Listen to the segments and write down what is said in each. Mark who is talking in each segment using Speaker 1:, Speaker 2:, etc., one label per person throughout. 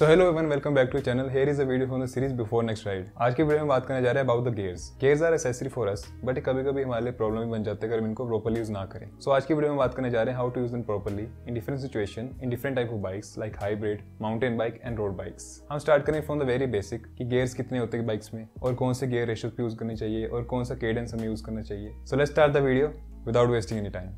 Speaker 1: So hello everyone welcome back to channel here is a video for the series before next ride आज की video में बात करने जा रहे हैं about the gears gears are accessory for us but कभी कभी हमारे लिए प्रॉब्लम भी बन जाते हैं अगर हम इनको प्रॉपरली यूज ना करें सो so, आज की वीडियो में बात करने जा रहे हैं how to use in properly in different situation in different type of bikes like hybrid mountain bike and road bikes हम स्टार्ट करें फ्रॉम द वेरी बेसिक कि गेयर्स कितने होते हैं बाइक्स में और कौन से गेयर रेशोज यूज करने चाहिए और कौन सा केडेंस हमें यूज करना चाहिए so let start the video without wasting any time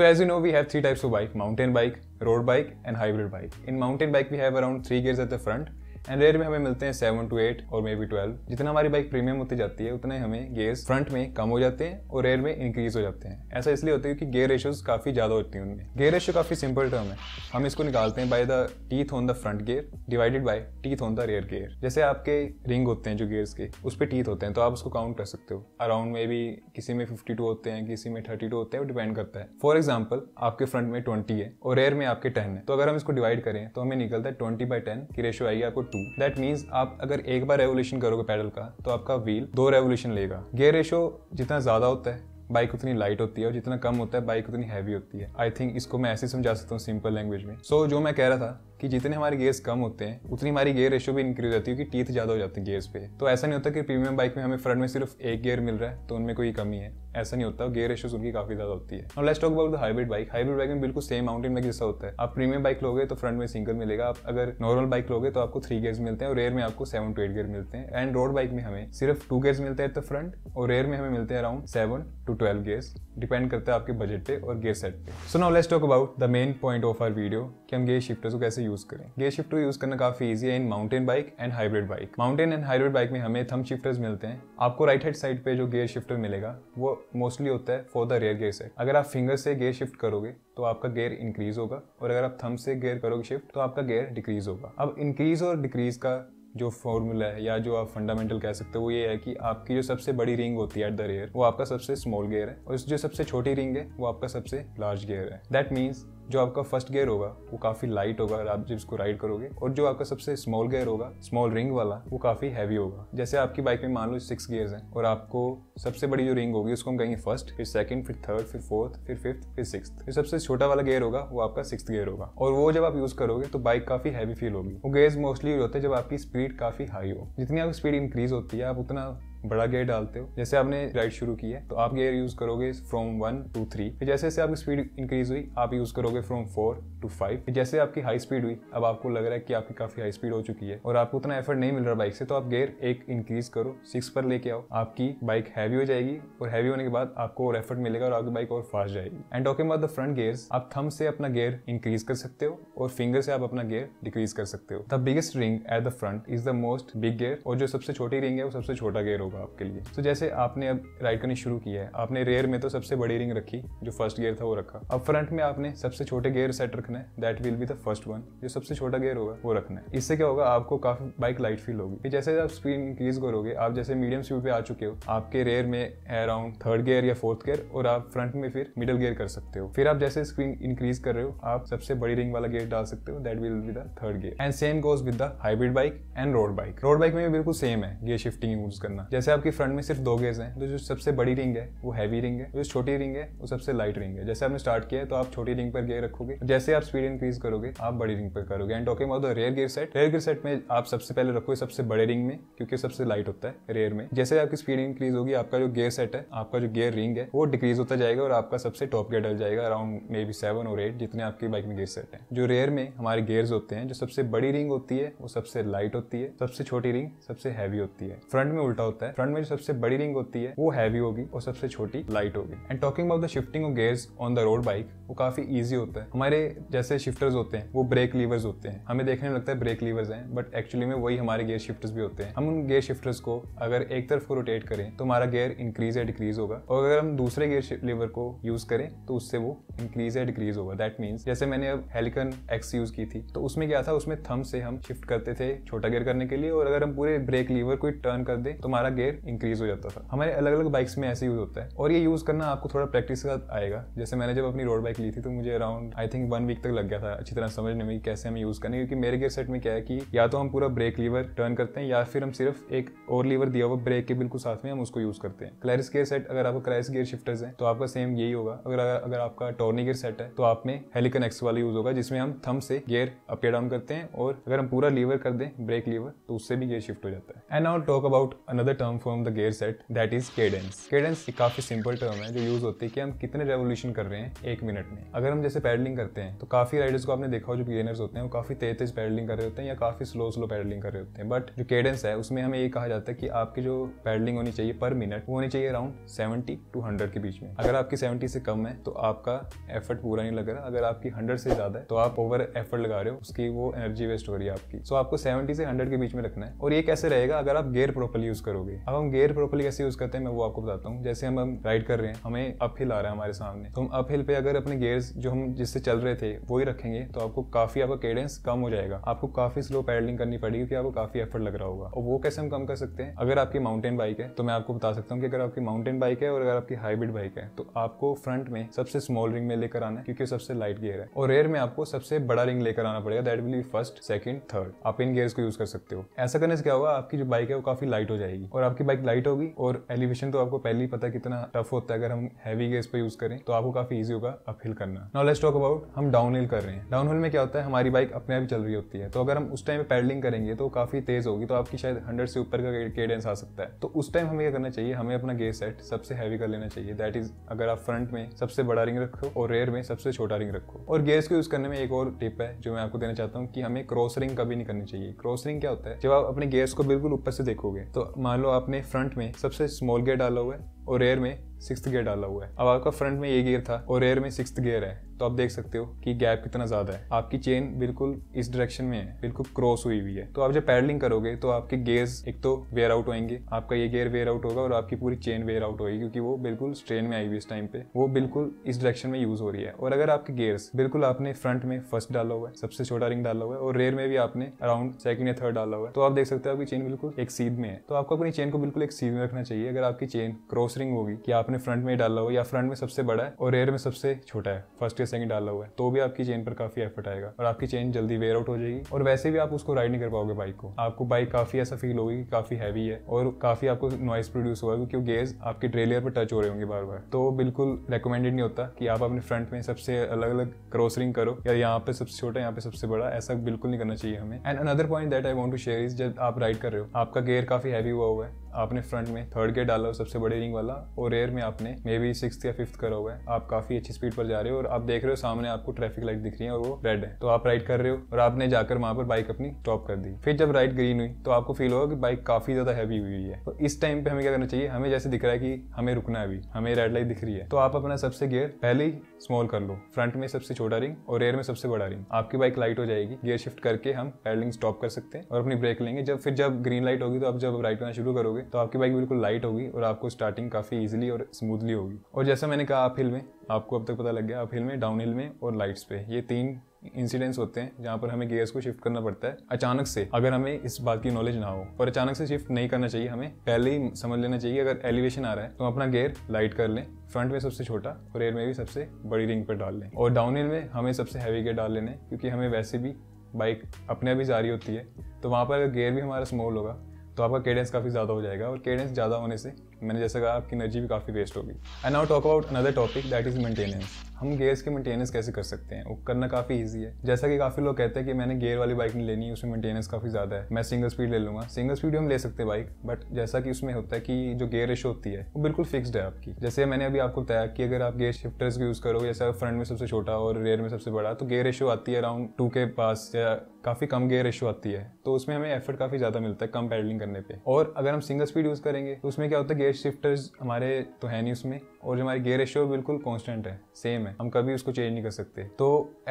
Speaker 1: So as you know, we have three types of bike, mountain bike, road bike and hybrid bike. In mountain bike, we have around three gears at the front and rear में हमें मिलते हैं seven to eight और may be twelve जितना हमारी bike premium होती जाती है उतना ही हमें गेयर फ्रंट में कम हो जाते हैं और रेयर में इंक्रीज हो जाते हैं ऐसा इसलिए होता है क्योंकि गेयर रेशोज काफी ज्यादा होती है उनमें गेयर रेशो काफी सिंपल टर्म है हम इसको निकालते हैं by the teeth on the front gear divided by teeth on the rear gear जैसे आपके रिंग होते हैं जो गेयर्स के उस पर टीथ होते हैं तो आप उसको काउंट कर सकते हो अराउंड में भी किसी में फिफ्टी टू होते हैं किसी में थर्टी टू होते हैं डिपेंड करता है फॉर एग्जाम्पल आपके फ्रंट में ट्वेंटी है और रेयर में आपके टेन है तो अगर हम इसको डिवाइड करें तो हमें निकलता है ट्वेंटी बाई टेन की रेशो आएगी आपको टू दैट मीन्स आप अगर एक बार रेवोल्यूशन करोगे पैडल का तो आपका व्हील दो रेवोल्यूशन लेगा गेयर रेशो जितना ज़्यादा होता है बाइक उतनी लाइट होती है और जितना कम होता है बाइक उतनी हैवी होती है आई थिंक इसको मैं ऐसे समझा सकता हूँ सिंपल लैंग्वेज में सो so, जो मैं कह रहा था कि जितने हमारे गेयर्स कम होते हैं उतनी हमारी गेयर रेशो भी इंक्रीज होती है क्योंकि टीथ ज़्यादा हो जाते हैं गेयर्स पे तो ऐसा नहीं होता कि प्रीमियम बाइक में हमें फ्रंट में सिर्फ एक गेयर मिल रहा है तो उनमें कोई कमी है ऐसा नहीं होता गेयर रेशो उनकी काफी ज्यादा होती है और let's talk about the hybrid bike hybrid bike में बिल्कुल सेम माउंटेन बाइक जैसा होता है आप प्रीमियम बाइक लोगे तो फ्रंट में सिंगल मिलेगा आप अगर नॉर्मल बाइक लोगे तो आपको थ्री गेयर्स मिलते हैं और रेयर में आपको सेवन टू एट गेयर मिलते हैं एंड रोड बाइक में हमें सिर्फ टू गेयर्स मिलते हैं तो फ्रंट और रेयर में हमें मिलते हैं around seven to twelve gears depend करता है आपके बजट पे और गेयर सेट पे so now let's talk about the main point of our video कि हम गेयर शिफ्टर्स को कैसे यूज करें गियर शिफ्ट यूज करना काफी ईजी है in mountain bike and hybrid bike mountain and hybrid bike में हमें थम शिफ्टर्स मिलते हैं आपको राइट हैंड साइड पे जो गियर शिफ्टर मिलेगा वो मोस्टली होता है for the rear gear set अगर आप फिंगर से गियर शिफ्ट करोगे तो आपका गेयर इंक्रीज होगा और अगर आप थम से गेयर करोगे शिफ्ट तो आपका गेयर डिक्रीज होगा अब इंक्रीज और डिक्रीज का जो फॉर्मूला है या जो आप फंडामेंटल कह सकते हो वो ये है कि आपकी जो सबसे बड़ी रिंग होती है एट द रेयर वो आपका सबसे स्मॉल गेयर है और जो सबसे छोटी रिंग है वो आपका सबसे लार्ज गेयर है दैट मीन्स जो आपका फर्स्ट गेयर होगा वो काफ़ी लाइट होगा आप जब इसको राइड करोगे और जो आपका सबसे स्मॉल गेयर होगा स्मॉल रिंग वाला वो काफ़ी हैवी होगा जैसे आपकी बाइक में मान लो सिक्स गेयर्स हैं और आपको सबसे बड़ी जो रिंग होगी उसको हम कहेंगे फर्स्ट फिर सेकंड फिर थर्ड फिर फोर्थ फिर फिफ्थ फिर सिक्स फिर सबसे छोटा वाला गेयर होगा वो आपका सिक्स गेयर होगा और वो जब आप यूज़ करोगे तो बाइक काफ़ी हैवी फील होगी वो गेयर मोस्टली होते हैं जब आपकी स्पीड काफ़ी हाई हो जितनी आपकी स्पीड इंक्रीज होती है आप उतना बड़ा गेयर डालते हो जैसे आपने राइड शुरू की है तो आप गेयर यूज करोगे फ्रॉम वन टू थ्री फिर जैसे जैसे आपकी स्पीड इंक्रीज हुई आप यूज करोगे फ्रॉम फोर टू फाइव फिर जैसे आपकी हाई स्पीड हुई अब आपको लग रहा है कि आपकी काफी हाई स्पीड हो चुकी है और आपको उतना एफर्ट नहीं मिल रहा बाइक से तो आप गेयर एक इंक्रीज करो सिक्स पर लेके आओ आपकी बाइक हैवी हो जाएगी और हैवी होने के बाद आपको और एफर्ट मिलेगा और आपकी बाइक और फास्ट जाएगी and talking about the front gear आप थम से अपना गेयर इंक्रीज कर सकते हो और फिंगर से आप अपना गेयर डिक्रीज कर सकते हो the biggest ring at the front is the most big gear और जो सबसे छोटी रिंग है वो सबसे छोटा गेयर होगा होगा आपके लिए तो जैसे आपने अब राइड करनी शुरू की है आपने रेयर में तो सबसे बड़ी रिंग रखी जो फर्स्ट गियर था वो रखा अब फ्रंट में आपने सबसे छोटे गियर सेट रखना है that will be the first one जो सबसे छोटा गियर होगा वो रखना है इससे क्या होगा आपको काफी बाइक लाइट फील होगी जैसे आप स्पीड इंक्रीज करोगे आप जैसे मीडियम स्पीड पे आ चुके हो आपके रेयर में अराउंड थर्ड गियर या फोर्थ गियर और आप फ्रंट में फिर मिडिल गियर कर सकते हो फिर आप जैसे स्क्रीन इंक्रीज कर रहे हो आप सबसे बड़ी रिंग वाला गियर डाल सकते हो that will be the third gear and same goes with the hybrid bike and road bike road bike में भी बिल्कुल सेम है गियर शिफ्टिंग यूज करना जैसे आपकी फ्रंट में सिर्फ दो गेज हैं तो जो सबसे बड़ी रिंग है वो हैवी रिंग है जो छोटी रिंग है वो सबसे लाइट रिंग है जैसे आपने स्टार्ट किया है तो आप छोटी रिंग पर गेयर रखोगे जैसे आप स्पीड इंक्रीज करोगे आप बड़ी रिंग पर करोगे and talking about the rear gear set rear gear set में आप सबसे पहले रखोगे सबसे बड़े रिंग में क्योंकि सबसे लाइट होता है रेयर में जैसे आपकी स्पीड इंक्रीज होगी आपका जो गेयर सेट है आपका जो गेयर रिंग है वो डिक्रीज होता जाएगा और आपका सबसे टॉप गेयर डल जाएगा अराउंड मे बी सेवन और एट जितने आपकी बाइक में गेयर सेट है जो रेयर में हमारे गेयर्स होते हैं जो सबसे बड़ी रिंग होती है वो सबसे लाइट होती है सबसे छोटी रिंग सबसे हैवी होती है फ्रंट में उल्टा होता है है फ्रंट में जो सबसे बड़ी रिंग होती है वो हैवी होगी और सबसे छोटी लाइट होगी and talking about the shifting of gears on the road bike वो काफी ईजी होता है हमारे जैसे शिफ्टर्स होते हैं वो ब्रेक लीवर्स होते हैं हमें देखने में लगता है ब्रेक लीवर्स हैं बट एक्चुअली में वही हमारे गेयर शिफ्टर्स भी होते हैं हम उन गेयर शिफ्टर्स को अगर एक तरफ को रोटेट करें तो हमारा गेयर इंक्रीज या डिक्रीज होगा और अगर हम दूसरे गेयर लीवर को यूज करें तो उससे वो इंक्रीज या डिक्रीज होगा दैट मीन्स जैसे मैंने अब हेलिकन एक्स यूज की थी तो उसमें क्या था उसमें थम से हम शिफ्ट करते थे छोटा गेयर करने के लिए और अगर हम पूरे ब्रेक लीवर को टर्न कर दें तो हमारा गेयर इंक्रीज हो जाता था हमारे अलग अलग बाइक्स में ऐसे यूज होता है और ये यूज करना आपको थोड़ा प्रैक्टिस का आएगा जैसे मैंने जब अपनी रोड बाइक ली थी तो मुझे around I think one week तक लग गया था अच्छी तरह समझने में कैसे हमें यूज करना क्योंकि मेरे गेयर सेट में क्या है कि या तो हम पूरा ब्रेक लीवर टर्न करते हैं या फिर हम सिर्फ एक और लीवर दिया हुआ ब्रेक के बिल्कुल साथ में हम उसको यूज करते हैं क्लैरिस गेयर सेट अगर आपका क्लैरिस गेयर शिफ्टर्स है तो आपका सेम यही होगा अगर अगर आपका टोर्नी गेयर सेट है तो आप में हेलीकन एक्स वाला यूज होगा जिसमें हम थम से गेयर अपे डाउन करते हैं और अगर हम पूरा लीवर कर दें ब्रेक लीवर तो उससे भी गेयर शिफ्ट हो जाता है and now talk about another term term from the gear set that is cadence cadence काफी सिंपल टर्म है जो यूज होती है कि हम कितने रेवोल्यूशन कर रहे हैं एक मिनट में अगर हम जैसे पैडलिंग करते हैं तो काफी राइडर्स को आपने देखा हो जो गेनर्स होते हैं वो काफी तेज तेज पैडलिंग कर रहे होते हैं या काफी स्लो स्लो पैडलिंग कर रहे होते हैं बट जो केडेंस है उसमें हमें ये कहा जाता है कि आपकी जो पैडलिंग होनी चाहिए पर मिनट वो होनी चाहिए अराउंड सेवेंटी टू हंड्रेड के बीच में अगर आपकी सेवेंटी से कम है तो आपका एफर्ट पूरा नहीं लग रहा अगर आपकी हंड्रेड से ज्यादा है तो आप ओवर एफर्ट लगा रहे हो उसकी वो एनर्जी वेस्ट हो रही है आपकी सो so, आपको सेवेंटी से हंड्रेड के बीच में रखना है और ये कैसे रहेगा अगर आप गेयर प्रॉपरली यूज करोगे अब हम गेयर प्रोपरली कैसे यूज करते हैं मैं वो आपको बताता हूँ जैसे हम हम राइड कर रहे हैं हमें अप हिल आ रहा है हमारे सामने तो हम अप हिल पे अगर अपने गेयर जो हम जिससे चल रहे थे वो ही रखेंगे तो आपको काफी आपका केडेंस कम हो जाएगा आपको काफी स्लो पैडलिंग करनी पड़ेगी क्योंकि आपको काफी एफर्ट लग रहा होगा और वो कैसे हम कम कर सकते हैं अगर आपकी माउंटेन बाइक है तो मैं आपको बता सकता हूँ कि अगर आपकी माउंटेन बाइक है और अगर आपकी हाइब्रिड बाइक है तो आपको फ्रंट में सबसे स्मॉल रिंग में लेकर आना है क्योंकि सबसे लाइट गियर है और रेयर में आपको सबसे बड़ा रिंग लेकर आना पड़ेगा that will be first second third आप इन गियर्स को यूज कर सकते हो ऐसा करने से क्या होगा आपकी जो बाइक है वो काफी लाइट हो जाएगी और आपकी बाइक लाइट होगी और एलिवेशन तो आपको पहले ही पता कितना टफ होता है अगर हम हैवी गेस पे यूज करें तो आपको काफी ईजी होगा अप हिल करना नॉ लेट्स टॉक अबाउट हम डाउन हिल कर रहे हैं डाउन हिल में क्या होता है हमारी बाइक अपने आप चल रही होती है तो अगर हम उस टाइम पे पैडलिंग करेंगे तो काफी तेज होगी तो आपकी शायद हंड्रेड से ऊपर का केडेंस आ सकता है तो उस टाइम हमें क्या करना चाहिए हमें अपना गेस सेट सबसे हैवी कर लेना चाहिए दैट इज अगर आप फ्रंट में सबसे बड़ा रिंग रखो और रेयर में सबसे छोटा रिंग रखो और गेस को यूज करने में एक और टिप है जो मैं आपको देना चाहता हूँ कि हमें क्रॉस रिंग कभी नहीं करनी चाहिए क्रॉस रिंग क्या होता है जब आप अपने गेस को बिल्कुल ऊपर से देखोगे तो मान लो आप आपने फ्रंट में सबसे स्मॉल गियर डाला हुआ है और रेयर में सिक्स गियर डाला हुआ है अब आपका फ्रंट में ये गियर था और रेयर में सिक्स गियर है तो आप देख सकते हो कि गैप कितना ज़्यादा है आपकी चेन बिल्कुल इस डायरेक्शन में है बिल्कुल क्रॉस हुई हुई है तो आप जब पैडलिंग करोगे तो आपके गेयर्स एक तो वेयर आउट होंगे आपका ये गेयर वेयर आउट होगा और आपकी पूरी चेन वेयर आउट होगी क्योंकि वो बिल्कुल स्ट्रेन में आई हुई इस टाइम पे वो बिल्कुल इस डायरेक्शन में यूज हो रही है और अगर आपके गेयर्स बिल्कुल आपने फ्रंट में फर्स्ट डाला हुआ है सबसे छोटा रिंग डाला हुआ है और रेयर में भी आपने अराउंड सेकंड या थर्ड डाला हुआ है तो आप देख सकते हो आपकी चेन बिल्कुल एक सीध में है तो आपको अपनी चेन को बिल्कुल एक सीध में रखना चाहिए अगर आपकी चेन क्रॉस रिंग होगी कि आपने फ्रंट में डाला हुआ या फ्रंट में सबसे बड़ा है और रेयर में सबसे छोटा है फर्स्ट या सेकंड डाला हुआ है तो भी आपकी चेन पर काफी एफर्ट आएगा और आपकी चेन जल्दी वेयर आउट हो जाएगी और वैसे भी आप उसको राइड नहीं कर पाओगे बाइक को आपको बाइक काफी ऐसा फील होगी कि काफी हैवी है और काफी आपको नॉइस प्रोड्यूस होगा क्योंकि गेज आपके ट्रेलियर पर टच हो रहे होंगे बार बार तो बिल्कुल रिकमेंडेड नहीं होता कि आप अपने फ्रंट में सबसे अलग अलग क्रॉसरिंग करो या यहाँ पे सबसे छोटा यहाँ पे सबसे बड़ा ऐसा बिल्कुल नहीं करना चाहिए हमें and another point that I want to share is जब आप राइड कर रहे हो आपका गेयर काफी हैवी हुआ हुआ है आपने फ्रंट में थर्ड गेयर डाला हो सबसे बड़े रिंग वाला और रेयर में आपने मे बी सिक्स या फिफ्थ करा हुआ है आप काफी अच्छी स्पीड पर जा रहे हो और आप देख रहे हो सामने आपको ट्रैफिक लाइट दिख रही है और वो रेड है तो आप राइड कर रहे हो और आपने जाकर वहां पर बाइक अपनी स्टॉप कर दी फिर जब राइड ग्रीन हुई तो आपको फील होगा कि बाइक काफी ज्यादा हैवी हुई है तो इस टाइम पे हमें क्या करना चाहिए हमें जैसे दिख रहा है कि हमें रुकना है अभी हमें रेड लाइट दिख रही है तो आप अपना सबसे गियर पहले ही स्मॉल कर लो फ्रंट में सबसे छोटा रिंग और रेयर में सबसे बड़ा रिंग आपकी बाइक लाइट हो जाएगी गियर शिफ्ट करके हम पैडलिंग स्टॉप कर सकते हैं और अपनी ब्रेक लेंगे जब फिर जब ग्रीन लाइट होगी तो आप जब राइड करना शुरू करोगे करोगे तो आपकी बाइक बिल्कुल लाइट होगी और आपको स्टार्टिंग काफ़ी ईजिली और स्मूथली होगी और जैसा मैंने कहा आप हिल में आपको अब तक पता लग गया आप हिल में डाउन हिल में और लाइट्स पे ये तीन इंसिडेंट्स होते हैं जहाँ पर हमें गियर्स को शिफ्ट करना पड़ता है अचानक से अगर हमें इस बात की नॉलेज ना हो और अचानक से शिफ्ट नहीं करना चाहिए हमें पहले ही समझ लेना चाहिए अगर एलिवेशन आ रहा है तो अपना गेयर लाइट कर लें फ्रंट में सबसे छोटा और एयर में भी सबसे बड़ी रिंग पर डाल लें और डाउन में हमें सबसे हैवी गेयर डाल लेने क्योंकि हमें वैसे भी बाइक अपने आप ही जारी होती है तो वहाँ पर अगर गेयर भी हमारा स्मॉल होगा तो आपका केडेंस काफ़ी ज़्यादा हो जाएगा और केडेंस ज़्यादा होने से मैंने जैसे कहा आपकी एनर्जी भी काफ़ी वेस्ट होगी and now talk about another topic that is maintenance हम गेयर्स की मेंटेनेंस कैसे कर सकते हैं वो करना काफ़ी ईजी है जैसा कि काफ़ी लोग कहते हैं कि मैंने गेयर वाली बाइक नहीं लेनी है उसमें मेंटेनेंस काफ़ी ज़्यादा है मैं सिंगल स्पीड ले लूँगा सिंगल स्पीड हम ले सकते हैं बाइक बट जैसा कि उसमें होता है कि जो गेयर रेशो होती है वो बिल्कुल फिक्सड है आपकी जैसे मैंने अभी आपको बताया कि अगर आप गेयर शिफ्टर्स यूज़ करो जैसे फ्रंट में सबसे छोटा और रेयर में सबसे बड़ा तो गेयर रेशो आती है अराउंड टू के पास या काफ़ी कम गेयर रेशो आती है तो उसमें हमें एफर्ट काफ़ी ज़्यादा मिलता है कम पैडलिंग करने पे और अगर हम सिंगल स्पीड यूज़ करेंगे तो उसमें क्या होता है गेयर शिफ्टर्स हमारे तो है नहीं उसमें और जो हमारे गेयर रेशो बिल्कुल कॉन्स्टेंट है सेम है है हम कभी उसको चेंज नहीं कर सकते तो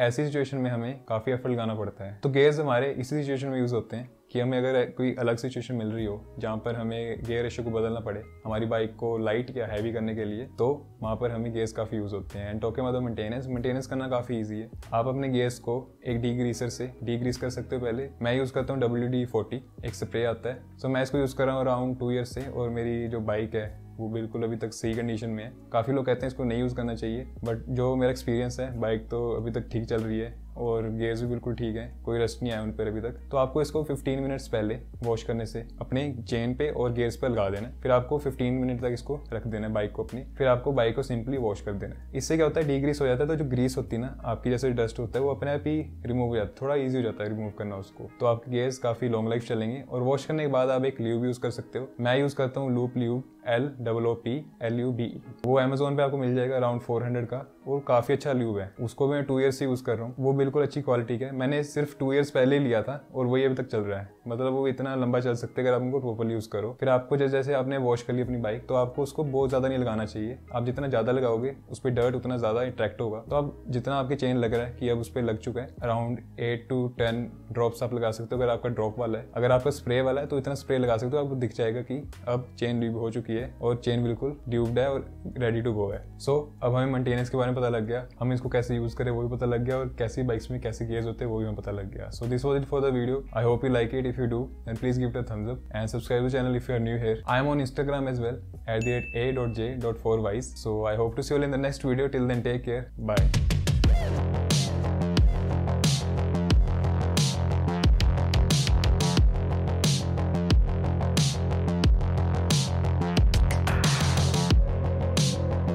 Speaker 1: ऐसी सिचुएशन में हमें काफ़ी एफर्ट लगाना पड़ता है तो गेयर्स हमारे इसी सिचुएशन में यूज़ होते हैं कि हमें अगर कोई अलग सिचुएशन मिल रही हो जहाँ पर हमें गेयर रेशो को बदलना पड़े हमारी बाइक को लाइट या हैवी करने के लिए तो वहाँ पर हमें गेयर्स काफ़ी यूज़ होते हैं एंड टोके मतलब मेंटेनेंस मेंटेनेंस करना काफ़ी ईजी है आप अपने गेयर्स को एक डीग्रीसर से डीग्रीस कर सकते हो पहले मैं यूज़ करता हूँ डब्ल्यू डी फोर्टी एक स्प्रे आता है सो मैं इसको यूज़ कर रहा हूँ अराउंड टू ईयर से और मेरी जो बाइक है वो बिल्कुल अभी तक सही कंडीशन में है काफ़ी लोग कहते हैं इसको नहीं यूज़ करना चाहिए बट जो मेरा एक्सपीरियंस है बाइक तो अभी तक ठीक चल रही है और गेयर्स भी बिल्कुल ठीक है कोई रस्ट नहीं आया उन पर अभी तक तो आपको इसको 15 मिनट्स पहले वॉश करने से अपने चेन पे और गेयर्स पे लगा देना फिर आपको 15 मिनट तक इसको रख देना बाइक को अपनी फिर आपको बाइक को सिंपली वॉश कर देना इससे क्या होता है डीग्रीस हो जाता है तो जो ग्रीस होती है ना आपकी जैसे डस्ट होता है वो अपने आप ही रिमूव हो जाता है थोड़ा ईजी हो जाता है रिमूव करना उसको तो आपके गेयर्स काफ़ी लॉन्ग लाइफ चलेंगे और वॉश करने के बाद आप एक ल्यूब यूज़ कर सकते हो मैं यूज़ करता हूँ loop lube L double O P L U B वो अमेजोन पे आपको मिल जाएगा अराउंड फोर हंड्रेड का और काफ़ी अच्छा ल्यूब है उसको मैं टू ईयर से यूज़ कर रहा हूँ वो बिल्कुल बिल्कुल अच्छी क्वालिटी का है मैंने सिर्फ टू ईयर्स पहले ही लिया था और वही अभी तक चल रहा है मतलब वो इतना लंबा चल सकते अगर आप उनको प्रॉपरली यूज़ करो फिर आपको जैसे जैसे आपने वॉश कर ली अपनी बाइक तो आपको उसको बहुत ज़्यादा नहीं लगाना चाहिए आप जितना ज़्यादा लगाओगे उस पर डर्ट उतना ज़्यादा अट्रैक्ट होगा तो आप जितना आपके चेन लग रहा है कि अब उस पर लग चुका है around eight to ten drops आप लगा सकते हो अगर आपका ड्रॉप वाला है अगर आपका स्प्रे वाला है तो इतना स्प्रे लगा सकते हो आपको दिख जाएगा कि अब चेन ड्यूब हो चुकी है और चेन बिल्कुल ड्यूब्ड है और रेडी टू गो है सो अब हमें मेंटेनेंस के बारे में पता लग गया हम इसको कैसे यूज़ करें वो भी पता लग गया और कैसी बाइक स्ट्राइक्स में कैसे गेज होते हैं वो भी हमें पता लग गया so this was it for the video I hope you like it if you do and please give a thumbs up and subscribe the channel if you are new here I am on Instagram as well at the at A dot J dot four wise so I hope to see in the next video till then take care bye